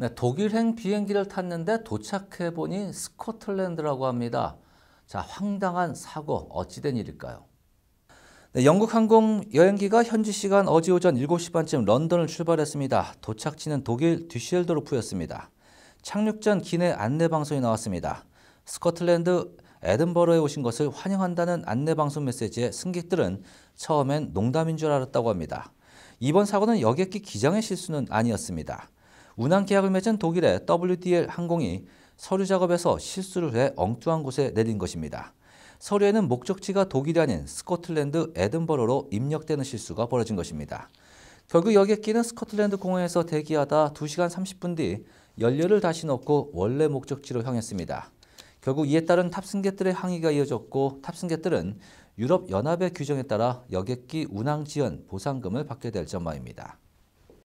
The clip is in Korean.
네, 독일행 비행기를 탔는데 도착해보니 스코틀랜드라고 합니다. 자, 황당한 사고 어찌된 일일까요? 네, 영국 항공 여행기가 현지 시간 어제 오전 7시 반쯤 런던을 출발했습니다. 도착지는 독일 뒤시도르프였습니다 착륙 전 기내 안내방송이 나왔습니다. 스코틀랜드 에든버러에 오신 것을 환영한다는 안내방송 메시지에 승객들은 처음엔 농담인 줄 알았다고 합니다. 이번 사고는 여객기 기장의 실수는 아니었습니다. 운항 계약을 맺은 독일의 WDL 항공이 서류 작업에서 실수를 해 엉뚱한 곳에 내린 것입니다. 서류에는 목적지가 독일이 아닌 스코틀랜드 에든버러로 입력되는 실수가 벌어진 것입니다. 결국 여객기는 스코틀랜드 공항에서 대기하다 2시간 30분 뒤 연료를 다시 넣고 원래 목적지로 향했습니다. 결국 이에 따른 탑승객들의 항의가 이어졌고 탑승객들은 유럽연합의 규정에 따라 여객기 운항 지연 보상금을 받게 될 전망입니다.